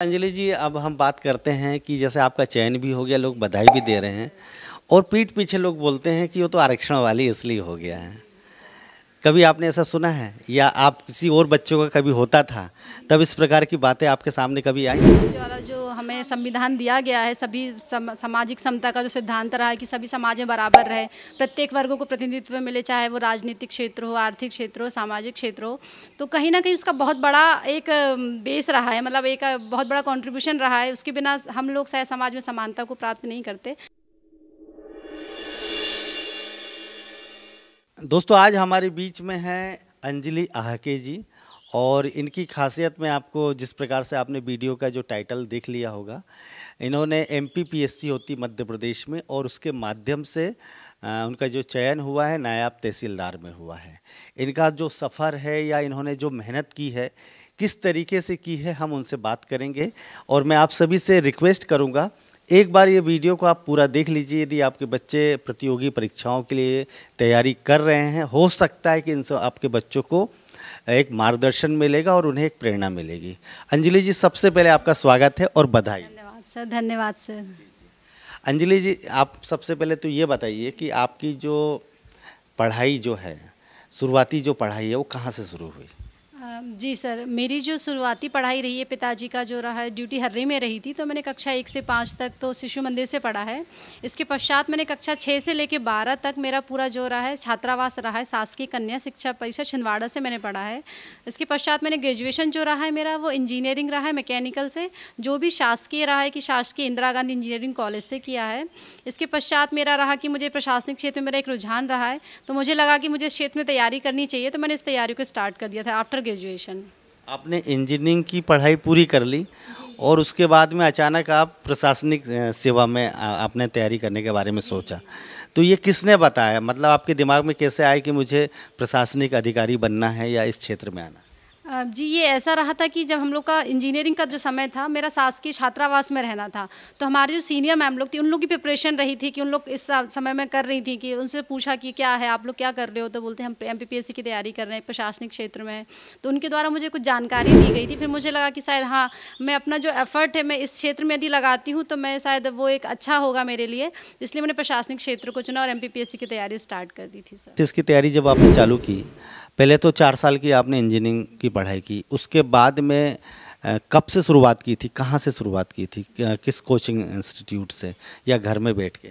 अंजलि जी अब हम बात करते हैं कि जैसे आपका चयन भी हो गया लोग बधाई भी दे रहे हैं और पीठ पीछे लोग बोलते हैं कि वो तो आरक्षण वाली इसलिए हो गया है कभी आपने ऐसा सुना है या आप किसी और बच्चों का कभी होता था तब इस प्रकार की बातें आपके सामने कभी आई द्वारा जो हमें संविधान दिया गया है सभी सम, सामाजिक समता का जो सिद्धांत रहा है कि सभी समाज में बराबर रहे प्रत्येक वर्गों को प्रतिनिधित्व मिले चाहे वो राजनीतिक क्षेत्र हो आर्थिक क्षेत्र हो सामाजिक क्षेत्र हो तो कहीं ना कहीं उसका बहुत बड़ा एक बेस रहा है मतलब एक बहुत बड़ा कॉन्ट्रीब्यूशन रहा है उसके बिना हम लोग शायद समाज में समानता को प्राप्त नहीं करते दोस्तों आज हमारे बीच में हैं अंजलि आहके जी और इनकी खासियत में आपको जिस प्रकार से आपने वीडियो का जो टाइटल देख लिया होगा इन्होंने एम होती मध्य प्रदेश में और उसके माध्यम से उनका जो चयन हुआ है नायाब तहसीलदार में हुआ है इनका जो सफ़र है या इन्होंने जो मेहनत की है किस तरीके से की है हम उनसे बात करेंगे और मैं आप सभी से रिक्वेस्ट करूँगा एक बार ये वीडियो को आप पूरा देख लीजिए यदि आपके बच्चे प्रतियोगी परीक्षाओं के लिए तैयारी कर रहे हैं हो सकता है कि इनसे आपके बच्चों को एक मार्गदर्शन मिलेगा और उन्हें एक प्रेरणा मिलेगी अंजलि जी सबसे पहले आपका स्वागत है और बधाई धन्यवाद सर धन्यवाद सर अंजलि जी आप सबसे पहले तो ये बताइए कि आपकी जो पढ़ाई जो है शुरुआती जो पढ़ाई है वो कहाँ से शुरू हुई जी सर मेरी जो शुरुआती पढ़ाई रही है पिताजी का जो रहा है ड्यूटी हर्रे में रही थी तो मैंने कक्षा एक से पाँच तक तो शिशु मंदिर से पढ़ा है इसके पश्चात मैंने कक्षा छः से लेकर बारह तक मेरा पूरा जो रहा है छात्रावास रहा है शासकीय कन्या शिक्षा परिषद छिंदवाड़ा से मैंने पढ़ा है इसके पश्चात मैंने ग्रेजुएशन जो रहा है मेरा वो इंजीनियरिंग रहा है मैकेनिकल से जो भी शासकीय रहा है कि शासकीय इंदिरा गांधी इंजीनियरिंग कॉलेज से किया है इसके पश्चात मेरा रहा कि मुझे प्रशासनिक क्षेत्र में मेरा एक रुझान रहा है तो मुझे लगा कि मुझे क्षेत्र में तैयारी करनी चाहिए तो मैंने इस तैयारी को स्टार्ट कर दिया था आफ्टर ग्रेजुएशन आपने इंजीनियरिंग की पढ़ाई पूरी कर ली और उसके बाद में अचानक आप प्रशासनिक सेवा में आपने तैयारी करने के बारे में सोचा तो ये किसने बताया मतलब आपके दिमाग में कैसे आए कि मुझे प्रशासनिक अधिकारी बनना है या इस क्षेत्र में आना जी ये ऐसा रहा था कि जब हम लोग का इंजीनियरिंग का जो समय था मेरा सास के छात्रावास में रहना था तो हमारे जो सीनियर मैम लोग थी उन लोग की प्रिपरेशन रही थी कि उन लोग इस समय में कर रही थी कि उनसे पूछा कि क्या है आप लोग क्या कर रहे हो तो बोलते हम एम की तैयारी कर रहे हैं प्रशासनिक क्षेत्र में तो उनके द्वारा मुझे कुछ जानकारी दी गई थी फिर मुझे लगा कि शायद हाँ मैं अपना जो एफर्ट है मैं इस क्षेत्र में यदि लगाती हूँ तो मैं शायद वो एक अच्छा होगा मेरे लिए इसलिए मैंने प्रशासनिक क्षेत्र को चुना और एम की तैयारी स्टार्ट कर दी थी सर इसकी तैयारी जब आपने चालू की पहले तो चार साल की आपने इंजीनियरिंग की पढ़ाई की उसके बाद में कब से शुरुआत की थी कहाँ से शुरुआत की थी किस कोचिंग इंस्टीट्यूट से या घर में बैठ के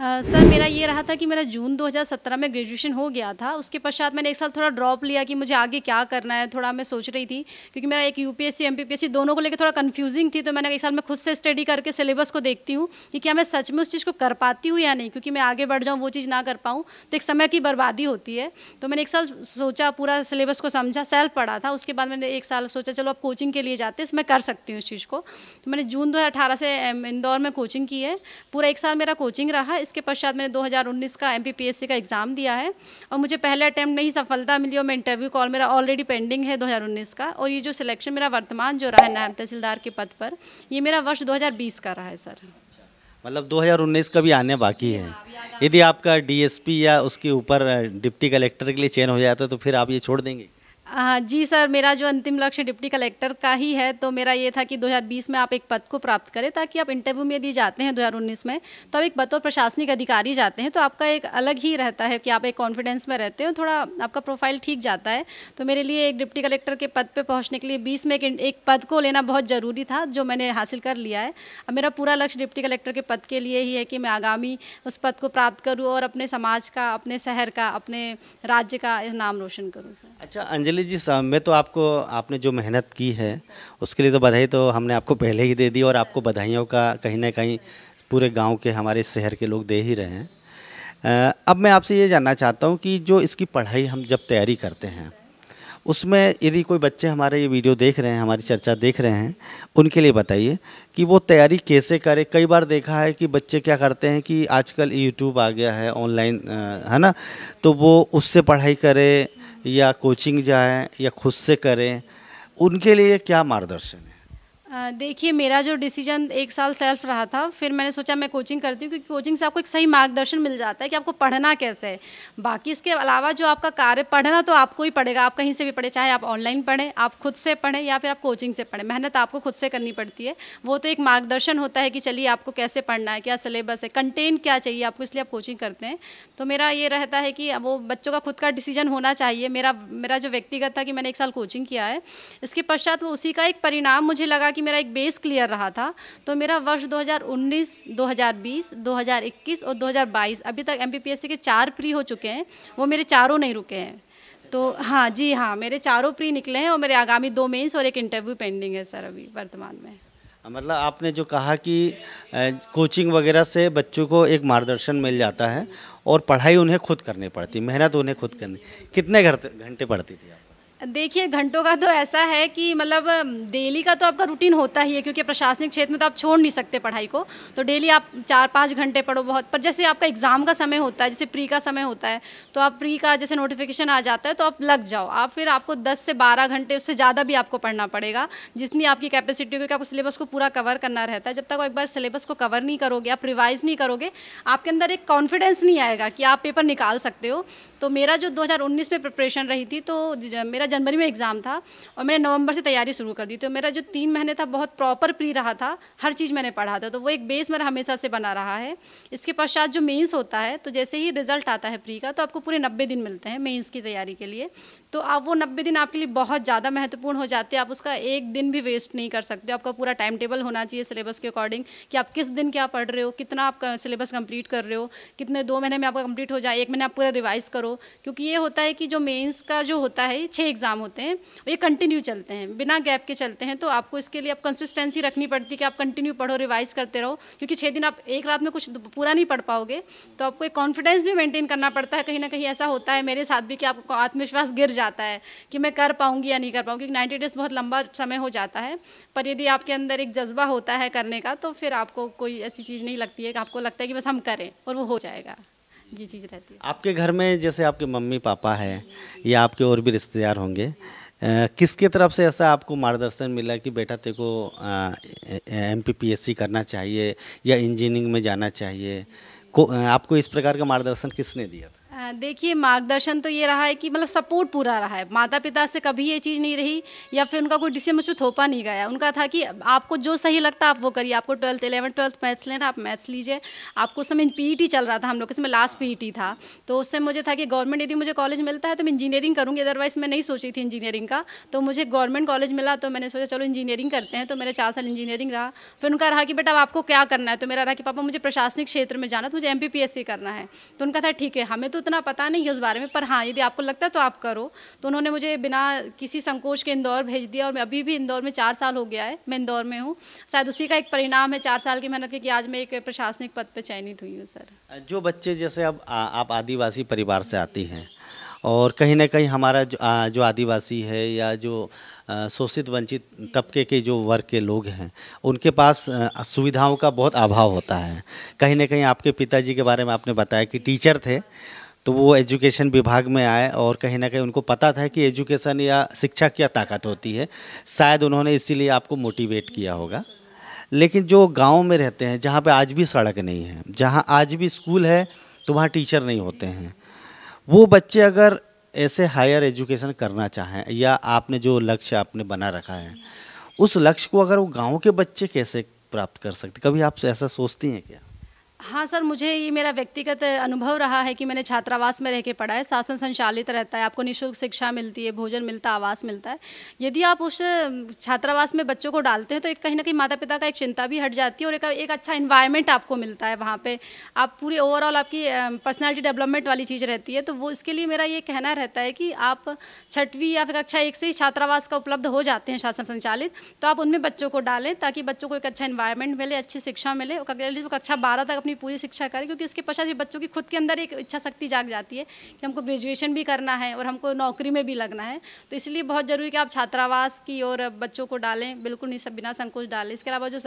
सर मेरा ये रहा था कि मेरा जून 2017 में ग्रेजुएशन हो गया था उसके पश्चात मैंने एक साल थोड़ा ड्रॉप लिया कि मुझे आगे क्या करना है थोड़ा मैं सोच रही थी क्योंकि मेरा एक यूपीएससी एमपीपीएससी दोनों को लेकर थोड़ा कन्फ्यूजिंग थी तो मैंने एक साल में खुद से स्टडी करके सिलेबस को देखती हूँ कि क्या मैं सच में उस चीज़ को कर पाती हूँ या नहीं क्योंकि मैं आगे बढ़ जाऊँ वो चीज़ ना कर पाऊँ तो एक समय की बर्बादी होती है तो मैंने एक साल सोचा पूरा सिलेबस को समझा सेल्फ पढ़ा था उसके बाद मैंने एक साल सोचा चलो आप कोचिंग के लिए जाते हैं मैं कर सकती हूँ उस चीज़ को तो मैंने जून दो से इंदौर में कोचिंग की है पूरा एक साल मेरा कोचिंग रहा इसके पश्चात मैंने 2019 का एम का एग्ज़ाम दिया है और मुझे पहले अटैम्प्ट में ही सफलता मिली और मैं इंटरव्यू कॉल मेरा ऑलरेडी पेंडिंग है 2019 का और ये जो सिलेक्शन मेरा वर्तमान जो रहा है नायब तहसीलदार के पद पर ये मेरा वर्ष 2020 का रहा है सर मतलब 2019 का भी आने बाकी है यदि आपका डी या उसके ऊपर डिप्टी कलेक्टर के लिए चयन हो जाता तो फिर आप ये छोड़ देंगे हाँ जी सर मेरा जो अंतिम लक्ष्य डिप्टी कलेक्टर का ही है तो मेरा ये था कि 2020 में आप एक पद को प्राप्त करें ताकि आप इंटरव्यू में यदि जाते हैं 2019 में तो आप एक बतौर प्रशासनिक अधिकारी जाते हैं तो आपका एक अलग ही रहता है कि आप एक कॉन्फिडेंस में रहते हो थोड़ा आपका प्रोफाइल ठीक जाता है तो मेरे लिए एक डिप्टी कलेक्टर के पद पर पहुँचने के लिए बीस में एक पद को लेना बहुत ज़रूरी था जो मैंने हासिल कर लिया है अब मेरा पूरा लक्ष्य डिप्टी कलेक्टर के पद के लिए ही है कि मैं आगामी उस पद को प्राप्त करूँ और अपने समाज का अपने शहर का अपने राज्य का नाम रोशन करूँ सर अच्छा अंजलि चलिए जी साहब मैं तो आपको आपने जो मेहनत की है उसके लिए तो बधाई तो हमने आपको पहले ही दे दी और आपको बधाइयों का कहीं ना कहीं पूरे गांव के हमारे शहर के लोग दे ही रहे हैं अब मैं आपसे ये जानना चाहता हूँ कि जो इसकी पढ़ाई हम जब तैयारी करते हैं उसमें यदि कोई बच्चे हमारे ये वीडियो देख रहे हैं हमारी चर्चा देख रहे हैं उनके लिए बताइए कि वो तैयारी कैसे करें कई बार देखा है कि बच्चे क्या करते हैं कि आजकल यूट्यूब आ गया है ऑनलाइन है ना तो वो उससे पढ़ाई करें या कोचिंग जाएं या खुद से करें उनके लिए क्या मार्गदर्शन है देखिए मेरा जो डिसीजन एक साल सेल्फ रहा था फिर मैंने सोचा मैं कोचिंग करती हूँ क्योंकि कोचिंग से आपको एक सही मार्गदर्शन मिल जाता है कि आपको पढ़ना कैसे है बाकी इसके अलावा जो आपका कार्य पढ़ना तो आपको ही पड़ेगा आप कहीं से भी पढ़े चाहे आप ऑनलाइन पढ़ें आप खुद से पढ़ें या फिर आप कोचिंग से पढ़ें मेहनत आपको खुद से करनी पड़ती है वो तो एक मार्गदर्शन होता है कि चलिए आपको कैसे पढ़ना है क्या सिलेबस है कंटेंट क्या चाहिए आपको इसलिए आप कोचिंग करते हैं तो मेरा ये रहता है कि वो बच्चों का खुद का डिसीजन होना चाहिए मेरा मेरा जो व्यक्तिगत था कि मैंने एक साल कोचिंग किया है इसके पश्चात वो उसी का एक परिणाम मुझे लगा कि मेरा एक बेस क्लियर रहा था तो मेरा वर्ष 2019, 2020, 2021 और 2022 अभी तक एमपीपीएससी के चार प्री हो चुके हैं वो मेरे चारों नहीं रुके हैं तो हाँ जी हाँ मेरे चारों प्री निकले हैं और मेरे आगामी दो मेन्स और एक इंटरव्यू पेंडिंग है सर अभी वर्तमान में मतलब आपने जो कहा कि कोचिंग वगैरह से बच्चों को एक मार्गदर्शन मिल जाता है और पढ़ाई उन्हें खुद करनी पड़ती मेहनत उन्हें खुद करनी कितने घंटे पढ़ती थी आप देखिए घंटों का तो ऐसा है कि मतलब डेली का तो आपका रूटीन होता ही है क्योंकि प्रशासनिक क्षेत्र में तो आप छोड़ नहीं सकते पढ़ाई को तो डेली आप चार पाँच घंटे पढ़ो बहुत पर जैसे आपका एग्ज़ाम का समय होता है जैसे प्री का समय होता है तो आप प्री का जैसे नोटिफिकेशन आ जाता है तो आप लग जाओ आप फिर आपको दस से बारह घंटे उससे ज़्यादा भी आपको पढ़ना पड़ेगा जितनी आपकी कैपेसिटी क्योंकि आपको सिलेबस को पूरा कवर करना रहता है जब तक एक बार सिलेबस को कवर नहीं करोगे आप रिवाइज़ नहीं करोगे आपके अंदर एक कॉन्फिडेंस नहीं आएगा कि आप पेपर निकाल सकते हो तो मेरा जो दो में प्रिपरेशन रही थी तो मेरा जनवरी में एग्ज़ाम था और मैंने नवंबर से तैयारी शुरू कर दी तो मेरा जो तीन महीने था बहुत प्रॉपर प्री रहा था हर चीज़ मैंने पढ़ा था तो वो एक बेस मेरा हमेशा से बना रहा है इसके पश्चात जो मेंस होता है तो जैसे ही रिजल्ट आता है प्री का तो आपको पूरे नब्बे दिन मिलते हैं मेन्स की तैयारी के लिए तो आप वो नब्बे दिन आपके लिए बहुत ज़्यादा महत्वपूर्ण हो जाते हैं आप उसका एक दिन भी वेस्ट नहीं कर सकते आपका पूरा टाइम टेबल होना चाहिए सिलेबस के अकॉर्डिंग कि आप किस दिन क्या पढ़ रहे हो कितना आप सिलेबस कंप्लीट कर रहे हो कितने दो महीने में आपका कंप्लीट हो जाए एक महीने आप पूरा रिवाइज़ करो क्योंकि ये होता है कि जो मेंस का जो होता है छः एग्जाम एग्ज़ाम होते हैं ये कंटिन्यू चलते हैं बिना गैप के चलते हैं तो आपको इसके लिए आप कंसिस्टेंसी रखनी पड़ती है कि आप कंटिन्यू पढ़ो रिवाइज़ करते रहो क्योंकि छः दिन आप एक रात में कुछ पूरा नहीं पढ़ पाओगे तो आपको एक कॉन्फिडेंस भी मेनटेन करना पड़ता है कहीं ना कहीं ऐसा होता है मेरे साथ भी कि आपको आत्मविश्वास गिर जाता है कि मैं कर पाऊँगी या नहीं कर पाऊँगी क्योंकि नाइन्टी डेज़ बहुत लंबा समय हो जाता है पर यदि आपके अंदर एक जज्बा होता है करने का तो फिर आपको कोई ऐसी चीज़ नहीं लगती है कि आपको लगता है कि बस हम करें और वो हो जाएगा ये चीज़ रहती है आपके घर में जैसे आपके मम्मी पापा है या आपके और भी रिश्तेदार होंगे किसके तरफ से ऐसा आपको मार्गदर्शन मिला कि बेटा तेरे को एम करना चाहिए या इंजीनियरिंग में जाना चाहिए को आपको इस प्रकार का मार्गदर्शन किसने दिया था देखिए मार्गदर्शन तो ये रहा है कि मतलब सपोर्ट पूरा रहा है माता पिता से कभी ये चीज़ नहीं रही या फिर उनका कोई डिसीजन मुझ पर थोपा नहीं गया उनका था कि आपको जो सही लगता आप वो करिए आपको ट्वेल्थ इलेवन ट्वेल्थ मैथ्स लेना आप मैथ्स लीजिए आपको उस समय पी e चल रहा था हम लोग के समय लास्ट पी e था तो उससे मुझे था कि गवर्नमेंट यदि मुझे कॉलेज मिलता है तो मैं इंजीनियरिंग करूँगी अदरवाइज़ मैं नहीं सोची थी इंजीनियरिंग का तो मुझे गवर्नमेंट कॉलेज मिला तो मैंने सोचा चलो इंजीनियरिंग करते हैं तो मेरे चार साल इंजीनियरिंग रहा फिर उनका रहा कि बेटा आपको क्या करना है तो मेरा रहा कि पापा मुझे प्रशासनिक क्षेत्र में जाना तो मुझे एम करना है तो उनका था ठीक है हमें तो उतना पता नहीं है उस बारे में पर हाँ यदि आपको लगता है तो आप करो तो उन्होंने मुझे बिना किसी संकोच के इंदौर भेज दिया और मैं अभी भी इंदौर में चार साल हो गया है मैं इंदौर में हूँ शायद उसी का एक परिणाम है चार साल की मेहनत की कि आज मैं एक प्रशासनिक पद पर चयनित हुई हूँ सर जो बच्चे जैसे अब आप आदिवासी परिवार से आती हैं और कहीं ना कहीं हमारा जो, आ, जो आदिवासी है या जो शोषित वंचित तबके के जो वर्ग के लोग हैं उनके पास सुविधाओं का बहुत अभाव होता है कहीं ना कहीं आपके पिताजी के बारे में आपने बताया कि टीचर थे तो वो एजुकेशन विभाग में आए और कहीं ना कहीं उनको पता था कि एजुकेशन या शिक्षा क्या ताकत होती है शायद उन्होंने इसीलिए आपको मोटिवेट किया होगा लेकिन जो गांव में रहते हैं जहाँ पे आज भी सड़क नहीं है जहाँ आज भी स्कूल है तो वहाँ टीचर नहीं होते हैं वो बच्चे अगर ऐसे हायर एजुकेशन करना चाहें या आपने जो लक्ष्य आपने बना रखा है उस लक्ष्य को अगर वो गाँव के बच्चे कैसे प्राप्त कर सकते कभी आप ऐसा सोचती हैं क्या हाँ सर मुझे ये मेरा व्यक्तिगत अनुभव रहा है कि मैंने छात्रावास में रह के पढ़ा है शासन संचालित रहता है आपको निःशुल्क शिक्षा मिलती है भोजन मिलता है आवास मिलता है यदि आप उस छात्रावास में बच्चों को डालते हैं तो एक कहीं ना कहीं माता पिता का एक चिंता भी हट जाती है और एक, एक अच्छा इन्वायरमेंट आपको मिलता है वहाँ पर आप पूरे ओवरऑल आपकी पर्सनैलिटी डेवलपमेंट वाली चीज़ रहती है तो वो इसके लिए मेरा ये कहना रहता है कि आप छठवीं या फिर कक्षा एक से ही छात्रावास का उपलब्ध हो जाते हैं शासन संचालित तो आप उनमें बच्चों को डालें ताकि बच्चों को एक अच्छा इन्वायरमेंट मिले अच्छी शिक्षा मिले और कक्षा बारह तक अपनी अपनी पूरी शिक्षा करें क्योंकि इसके पश्चात भी बच्चों की खुद के अंदर एक इच्छा शक्ति जाग जाती है कि हमको ग्रेजुएशन भी करना है और हमको नौकरी में भी लगना है तो इसलिए बहुत ज़रूरी कि आप छात्रावास की और बच्चों को डालें बिल्कुल नहीं सब बिना संकोच डालें इसके अलावा जो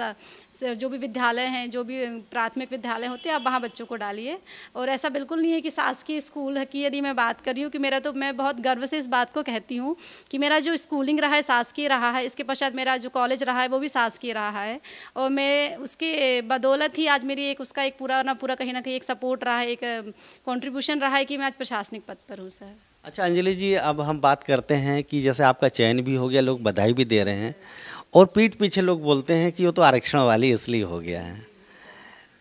जो भी विद्यालय हैं जो भी प्राथमिक विद्यालय होते हैं आप वहाँ बच्चों को डालिए और ऐसा बिल्कुल नहीं है कि शासकीय स्कूल की यदि मैं बात कर रही हूँ कि मेरा तो मैं बहुत गर्व से इस बात को कहती हूँ कि मेरा जो स्कूलिंग रहा है शासकीय रहा है इसके पश्चात मेरा जो कॉलेज रहा है वो भी शासकीय रहा है और मैं उसके बदौलत ही आज मेरी एक उसका एक पूरा ना पूरा कहीं ना कहीं एक सपोर्ट रहा है एक कॉन्ट्रीब्यूशन रहा है कि मैं आज प्रशासनिक पद पर हूँ सर अच्छा अंजलि जी अब हम बात करते हैं कि जैसे आपका चयन भी हो गया लोग बधाई भी दे रहे हैं और पीठ पीछे लोग बोलते हैं कि वो तो आरक्षण वाली इसलिए हो गया है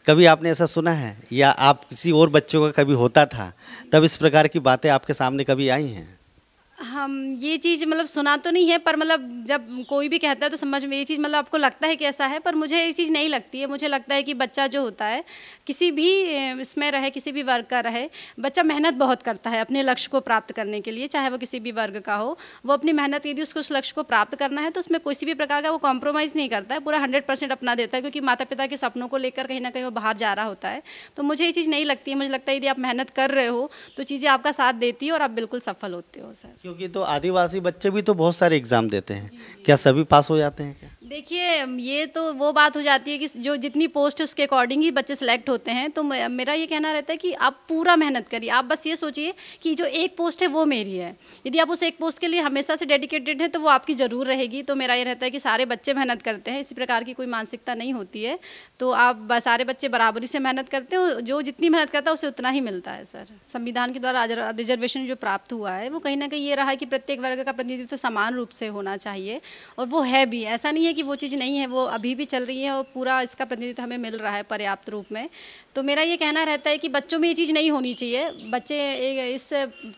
कभी आपने ऐसा सुना है या आप किसी और बच्चों का कभी होता था तब इस प्रकार की बातें आपके सामने कभी आई हैं हम ये चीज़ मतलब सुना तो नहीं है पर मतलब जब कोई भी कहता है तो समझ में ये चीज़ मतलब आपको लगता है कि ऐसा है पर मुझे ये चीज़ नहीं लगती है मुझे लगता है कि बच्चा जो होता है किसी भी इसमें रहे किसी भी वर्ग का रहे बच्चा मेहनत बहुत करता है अपने लक्ष्य को प्राप्त करने के लिए चाहे वो किसी भी वर्ग का हो वो अपनी मेहनत यदि उसको उस लक्ष्य को प्राप्त करना है तो उसमें किसी भी प्रकार का वो कॉम्प्रोमाइज़ नहीं करता है पूरा हंड्रेड अपना देता है क्योंकि माता पिता के सपनों को लेकर कहीं ना कहीं वो बाहर जा रहा होता है तो मुझे ये चीज़ नहीं लगती है मुझे लगता है यदि आप मेहनत कर रहे हो तो चीज़ें आपका साथ देती है और आप बिल्कुल सफल होते हो सर क्योंकि तो आदिवासी बच्चे भी तो बहुत सारे एग्ज़ाम देते हैं क्या सभी पास हो जाते हैं क्या देखिए ये तो वो बात हो जाती है कि जो जितनी पोस्ट है उसके अकॉर्डिंग ही बच्चे सेलेक्ट होते हैं तो मेरा ये कहना रहता है कि आप पूरा मेहनत करिए आप बस ये सोचिए कि जो एक पोस्ट है वो मेरी है यदि आप उस एक पोस्ट के लिए हमेशा से डेडिकेटेड हैं तो वो आपकी ज़रूर रहेगी तो मेरा ये रहता है कि सारे बच्चे मेहनत करते हैं इसी प्रकार की कोई मानसिकता नहीं होती है तो आप सारे बच्चे बराबरी से मेहनत करते हैं जो जितनी मेहनत करता है उसे उतना ही मिलता है सर संविधान के द्वारा रिजर्वेशन जो प्राप्त हुआ है वो कहीं ना कहीं ये रहा है कि प्रत्येक वर्ग का प्रतिनिधित्व समान रूप से होना चाहिए और वो है भी ऐसा नहीं है कि वो चीज़ नहीं है वो अभी भी चल रही है और पूरा इसका प्रतिनिधित्व हमें मिल रहा है पर्याप्त रूप में तो मेरा ये कहना रहता है कि बच्चों में ये चीज़ नहीं होनी चाहिए बच्चे इस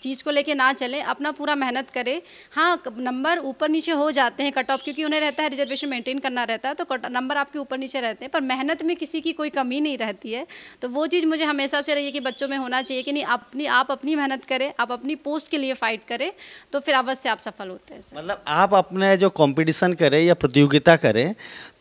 चीज़ को लेके ना चलें अपना पूरा मेहनत करें हाँ नंबर ऊपर नीचे हो जाते हैं कट ऑफ क्योंकि उन्हें रहता है रिजर्वेशन मेंटेन करना रहता है तो नंबर आपके ऊपर नीचे रहते हैं पर मेहनत में किसी की कोई कमी नहीं रहती है तो वो चीज़ मुझे हमेशा से रही है कि बच्चों में होना चाहिए कि नहीं अपनी आप अपनी मेहनत करें आप अपनी पोस्ट के लिए फ़ाइट करें तो फिर अवश्य आप सफल होते हैं मतलब आप अपने जो कॉम्पिटिशन करें या प्रतियोगिता करें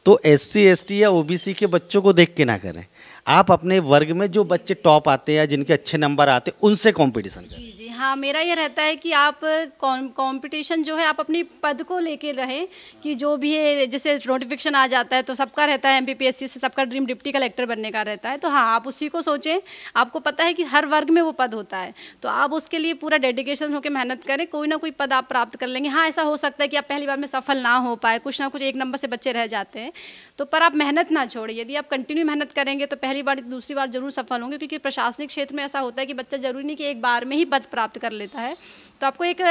तो एस सी या ओ के बच्चों को देख के ना करें आप अपने वर्ग में जो बच्चे टॉप आते हैं जिनके अच्छे नंबर आते हैं उनसे कॉम्पिटिशन करें हाँ मेरा ये रहता है कि आप कंपटीशन जो है आप अपनी पद को लेके रहें कि जो भी है जैसे नोटिफिकेशन आ जाता है तो सबका रहता है एमपीपीएससी से सबका ड्रीम डिप्टी कलेक्टर बनने का रहता है तो हाँ आप उसी को सोचें आपको पता है कि हर वर्ग में वो पद होता है तो आप उसके लिए पूरा डेडिकेशन होकर मेहनत करें कोई ना कोई पद आप प्राप्त कर लेंगे हाँ ऐसा हो सकता है कि आप पहली बार में सफल ना हो पाए कुछ ना कुछ एक नंबर से बच्चे रह जाते हैं तो पर आप मेहनत ना छोड़े यदि आप कंटिन्यू मेहनत करेंगे तो पहली बार दूसरी बार जरूर सफल होंगे क्योंकि प्रशासनिक क्षेत्र में ऐसा होता है कि बच्चा जरूरी नहीं कि एक बार में ही पद प्राप्त प्राप्त कर लेता है तो आपको एक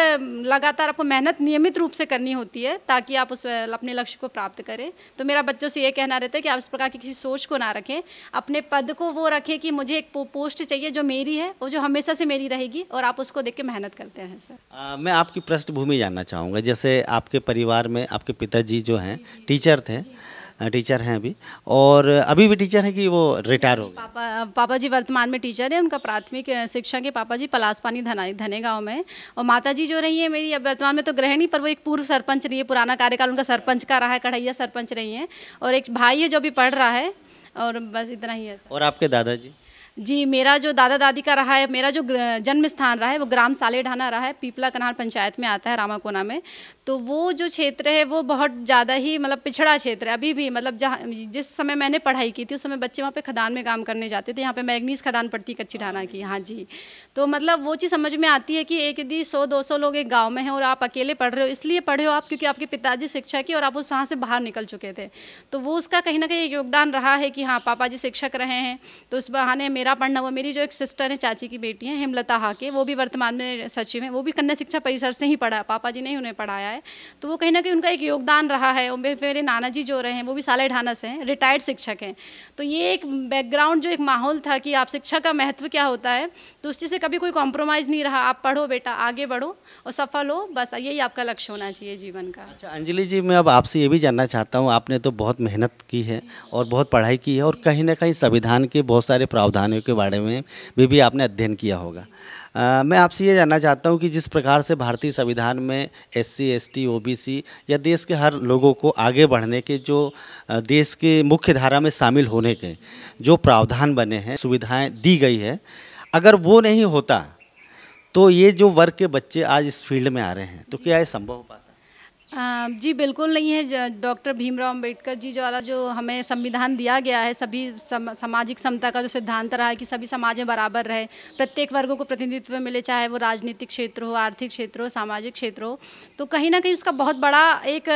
लगातार आपको मेहनत नियमित रूप से करनी होती है ताकि आप उस अपने लक्ष्य को प्राप्त करें तो मेरा बच्चों से ये कहना रहता है कि आप इस प्रकार की किसी सोच को ना रखें अपने पद को वो रखें कि मुझे एक पोस्ट चाहिए जो मेरी है वो जो हमेशा से मेरी रहेगी और आप उसको देख के मेहनत करते हैं सर आ, मैं आपकी पृष्ठभूमि जानना चाहूँगा जैसे आपके परिवार में आपके पिताजी जो हैं टीचर थे जी, जी, टीचर हैं अभी और अभी भी टीचर हैं कि वो रिटायर हो गए पापा पापा जी वर्तमान में टीचर हैं उनका प्राथमिक शिक्षा के पापा जी पलासपानी धना धने गाँव में और माता जी जो रही है मेरी अब वर्तमान में तो गृहिणी पर वो एक पूर्व सरपंच रही है पुराना कार्यकाल उनका सरपंच का रहा है कढ़ैया सरपंच रही हैं और एक भाई है जो भी पढ़ रहा है और बस इतना ही है और आपके दादाजी जी मेरा जो दादा दादी का रहा है मेरा जो जन्म स्थान रहा है वो ग्राम सालेढाना रहा है पीपला कनार पंचायत में आता है रामाकोना में तो वो जो क्षेत्र है वो बहुत ज़्यादा ही मतलब पिछड़ा क्षेत्र है अभी भी मतलब जहाँ जिस समय मैंने पढ़ाई की थी उस समय बच्चे वहाँ पे खदान में काम करने जाते थे यहाँ पे मैगनीज खदान पड़ती कच्ची ढाना की हाँ जी तो मतलब वो चीज़ समझ में आती है कि एक यदि सौ दो सौ लोग एक गाँव में हैं और आप अकेले पढ़ रहे हो इसलिए पढ़े हो आप क्योंकि आपके पिताजी शिक्षा की और आप उस वहाँ से बाहर निकल चुके थे तो वो उसका कहीं ना कहीं योगदान रहा है कि हाँ पापा जी शिक्षक रहे हैं तो उस बहाने मेरे मेरा पढ़ना हुआ मेरी जो एक सिस्टर है चाची की बेटी है हेमलता हाके वो भी वर्तमान में सचिव है वो भी कन्या शिक्षा परिसर से ही पढ़ा पापा जी ने ही उन्हें पढ़ाया है तो वो कहीं ना कहीं उनका एक योगदान रहा है मेरे नाना जी जो रहे हैं वो भी साले ढाना से हैं रिटायर्ड शिक्षक हैं तो ये एक बैकग्राउंड जो एक माहौल था कि आप शिक्षा का महत्व क्या होता है तो उस चीज़ से कभी कोई कॉम्प्रोमाइज़ नहीं रहा आप पढ़ो बेटा आगे बढ़ो और सफल हो बस यही आपका लक्ष्य होना चाहिए जीवन का अच्छा अंजलि जी मैं अब आपसे ये भी जानना चाहता हूँ आपने तो बहुत मेहनत की है और बहुत पढ़ाई की है और कहीं ना कहीं संविधान के बहुत सारे प्रावधान ध्वनियों के बारे में भी भी आपने अध्ययन किया होगा आ, मैं आपसे ये जानना चाहता हूँ कि जिस प्रकार से भारतीय संविधान में S C S T O B C या देश के हर लोगों को आगे बढ़ने के जो देश के मुख्य धारा में शामिल होने के जो प्रावधान बने हैं सुविधाएं दी गई है अगर वो नहीं होता तो ये जो वर्ग के बच्चे आज इस फील्ड में आ रहे हैं तो क्या ये संभव हो पाता जी बिल्कुल नहीं है डॉक्टर भीमराव अंबेडकर जी द्वारा जो हमें संविधान दिया गया है सभी सम, सामाजिक समता का जो सिद्धांत रहा है कि सभी समाज में बराबर रहे प्रत्येक वर्गों को प्रतिनिधित्व मिले चाहे वो राजनीतिक क्षेत्र हो आर्थिक क्षेत्र हो सामाजिक क्षेत्र हो तो कहीं ना कहीं उसका बहुत बड़ा एक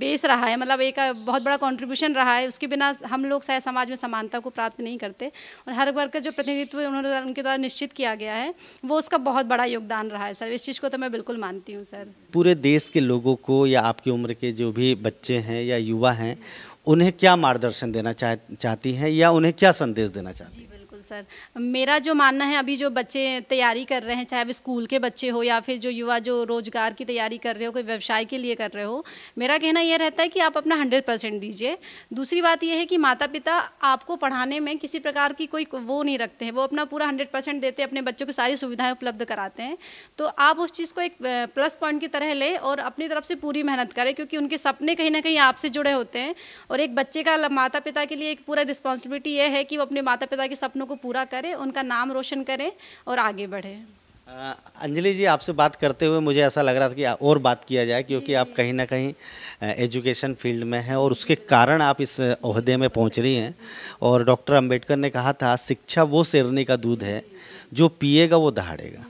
बेस रहा है मतलब एक बहुत बड़ा कॉन्ट्रीब्यूशन रहा है उसके बिना हम लोग शायद समाज में समानता को प्राप्त नहीं करते और हर वर्ग का जो प्रतिनिधित्व उन्होंने उनके द्वारा निश्चित किया गया है वो उसका बहुत बड़ा योगदान रहा है सर इस चीज़ को तो मैं बिल्कुल मानती हूँ सर पूरे देश के लोगों को या या आपकी उम्र के जो भी बच्चे हैं या युवा हैं उन्हें क्या मार्गदर्शन देना चाह चाहती हैं या उन्हें क्या संदेश देना चाहती हैं सर मेरा जो मानना है अभी जो बच्चे तैयारी कर रहे हैं चाहे अब स्कूल के बच्चे हो या फिर जो युवा जो रोजगार की तैयारी कर रहे हो कोई व्यवसाय के लिए कर रहे हो मेरा कहना यह रहता है कि आप अपना हंड्रेड परसेंट दीजिए दूसरी बात यह है कि माता पिता आपको पढ़ाने में किसी प्रकार की कोई वो नहीं रखते हैं वो अपना पूरा हंड्रेड परसेंट देते हैं अपने बच्चों को सारी सुविधाएँ उपलब्ध कराते हैं तो आप उस चीज़ को एक प्लस पॉइंट की तरह लें और अपनी तरफ से पूरी मेहनत करें क्योंकि उनके सपने कहीं ना कहीं आपसे जुड़े होते हैं और एक बच्चे का माता पिता के लिए एक पूरा रिस्पॉन्सिबिलिटी ये है कि वो अपने माता पिता के सपनों को पूरा करें उनका नाम रोशन करें और आगे बढ़ें अंजलि जी आपसे बात करते हुए मुझे ऐसा लग रहा था कि और बात किया जाए क्योंकि आप कहीं ना कहीं एजुकेशन फील्ड में हैं और उसके कारण आप इस अहदे में पहुंच रही हैं और डॉक्टर अंबेडकर ने कहा था शिक्षा वो शेरनी का दूध है जो पिएगा वो दहाड़ेगा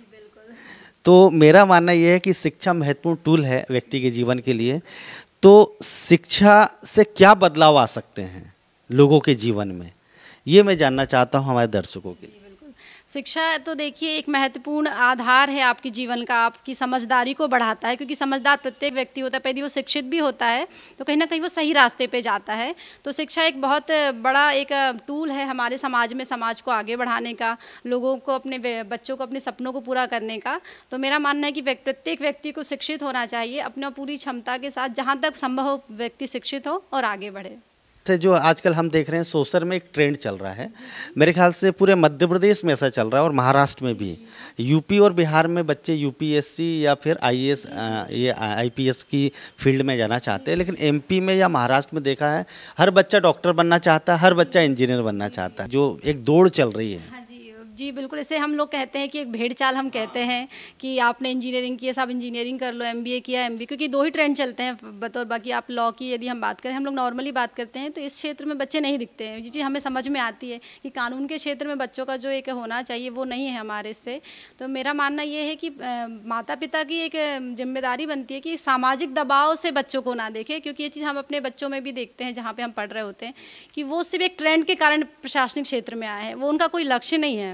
तो मेरा मानना यह है कि शिक्षा महत्वपूर्ण टूल है व्यक्ति के जीवन के लिए तो शिक्षा से क्या बदलाव आ सकते हैं लोगों के जीवन में ये मैं जानना चाहता हूँ हमारे दर्शकों की शिक्षा तो देखिए एक महत्वपूर्ण आधार है आपके जीवन का आपकी समझदारी को बढ़ाता है क्योंकि समझदार प्रत्येक व्यक्ति होता है यदि वो शिक्षित भी होता है तो कहीं ना कहीं वो सही रास्ते पे जाता है तो शिक्षा एक बहुत बड़ा एक टूल है हमारे समाज में समाज को आगे बढ़ाने का लोगों को अपने बच्चों को अपने सपनों को पूरा करने का तो मेरा मानना है कि प्रत्येक व्यक्ति को शिक्षित होना चाहिए अपना पूरी क्षमता के साथ जहाँ तक संभव हो व्यक्ति शिक्षित हो और आगे बढ़े से जो आजकल हम देख रहे हैं सोशल में एक ट्रेंड चल रहा है मेरे ख्याल से पूरे मध्य प्रदेश में ऐसा चल रहा है और महाराष्ट्र में भी यूपी और बिहार में बच्चे यूपीएससी या फिर आईएएस ये आईपीएस की फील्ड में जाना चाहते हैं लेकिन एमपी में या महाराष्ट्र में देखा है हर बच्चा डॉक्टर बनना चाहता है हर बच्चा इंजीनियर बनना चाहता है जो एक दौड़ चल रही है जी बिल्कुल ऐसे हम लोग कहते हैं कि एक भेड़ चाल हम कहते हैं कि आपने इंजीनियरिंग किया सब इंजीनियरिंग कर लो एम किया एम क्योंकि दो ही ट्रेंड चलते हैं बतौर बाकी आप लॉ की यदि हम बात करें हम लोग नॉर्मली बात करते हैं तो इस क्षेत्र में बच्चे नहीं दिखते हैं जी हमें समझ में आती है कि कानून के क्षेत्र में बच्चों का जो एक होना चाहिए वो नहीं है हमारे से तो मेरा मानना ये है कि माता पिता की एक जिम्मेदारी बनती है कि सामाजिक दबाव से बच्चों को ना देखें क्योंकि ये चीज़ हम अपने बच्चों में भी देखते हैं जहाँ पर हम पढ़ रहे होते हैं कि वो सिर्फ एक ट्रेंड के कारण प्रशासनिक क्षेत्र में आए हैं वो उनका कोई लक्ष्य नहीं है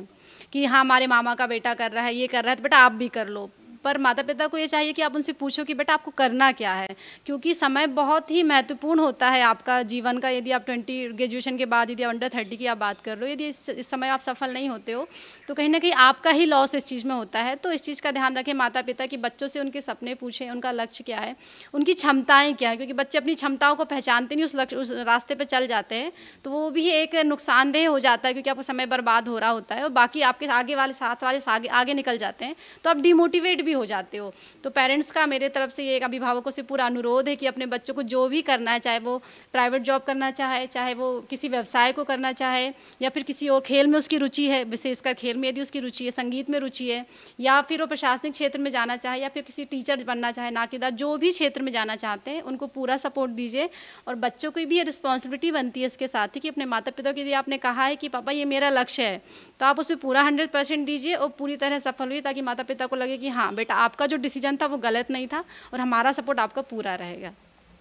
कि हाँ हमारे मामा का बेटा कर रहा है ये कर रहा है तो बेटा आप भी कर लो पर माता पिता को ये चाहिए कि आप उनसे पूछो कि बेटा आपको करना क्या है क्योंकि समय बहुत ही महत्वपूर्ण होता है आपका जीवन का यदि आप ट्वेंटी ग्रेजुएशन के बाद यदि अंडर थर्टी की आप बात कर रहे हो यदि इस, समय आप सफल नहीं होते हो तो कहीं ना कहीं आपका ही लॉस इस चीज़ में होता है तो इस चीज़ का ध्यान रखें माता पिता कि बच्चों से उनके सपने पूछें उनका लक्ष्य क्या है उनकी क्षमताएँ क्या है क्योंकि बच्चे अपनी क्षमताओं को पहचानते नहीं उस लक्ष्य उस रास्ते पर चल जाते हैं तो वो भी एक नुकसानदेह हो जाता है क्योंकि आपका समय बर्बाद हो रहा होता है और बाकी आपके आगे वाले साथ वाले आगे निकल जाते हैं तो आप डिमोटिवेट भी हो जाते हो तो पेरेंट्स का मेरे तरफ से ये एक अभिभावकों से पूरा अनुरोध है कि अपने बच्चों को जो भी करना है चाहे वो प्राइवेट जॉब करना चाहे चाहे वो किसी व्यवसाय को करना चाहे या फिर किसी और खेल में उसकी रुचि है विशेषकर खेल में यदि उसकी रुचि है संगीत में रुचि है या फिर वो प्रशासनिक क्षेत्र में जाना चाहे या फिर किसी टीचर बनना चाहे नाकेदार जो भी क्षेत्र में जाना चाहते हैं उनको पूरा सपोर्ट दीजिए और बच्चों की भी ये रिस्पॉन्सिबिलिटी बनती है इसके साथ ही कि अपने माता पिता को यदि आपने कहा है कि पापा ये मेरा लक्ष्य है तो आप उसे पूरा हंड्रेड परसेंट दीजिए और पूरी तरह सफल हुई ताकि माता पिता को लगे कि हाँ बेटा आपका जो डिसीजन था वो गलत नहीं था और हमारा सपोर्ट आपका पूरा रहेगा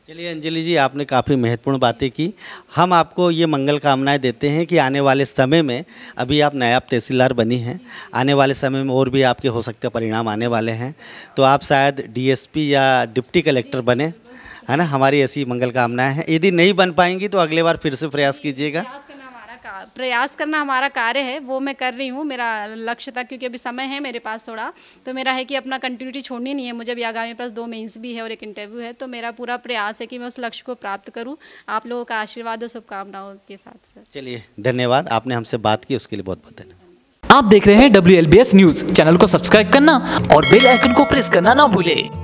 चलिए अंजलि जी आपने काफ़ी महत्वपूर्ण बातें की हम आपको ये मंगल कामनाएं देते हैं कि आने वाले समय में अभी आप नायब तहसीलदार बनी हैं आने वाले समय में और भी आपके हो सकते परिणाम आने वाले हैं तो आप शायद डीएसपी या डिप्टी कलेक्टर बने है ना हमारी ऐसी मंगल कामनाएं हैं यदि नहीं बन पाएंगी तो अगले बार फिर से प्रयास कीजिएगा प्रयास करना हमारा कार्य है वो मैं कर रही हूँ मेरा लक्ष्य था क्योंकि अभी समय है मेरे पास थोड़ा तो मेरा है कि अपना कंटिन्यूटी छोड़नी नहीं है मुझे अभी आगामी पास दो मेन्स भी है और एक इंटरव्यू है तो मेरा पूरा प्रयास है कि मैं उस लक्ष्य को प्राप्त करूँ आप लोगों का आशीर्वाद और शुभकामनाओं के साथ चलिए धन्यवाद आपने हमसे बात की उसके लिए बहुत बहुत धन्यवाद आप देख रहे हैं डब्ल्यू न्यूज चैनल को सब्सक्राइब करना और बेल आइकन को प्रेस करना ना भूले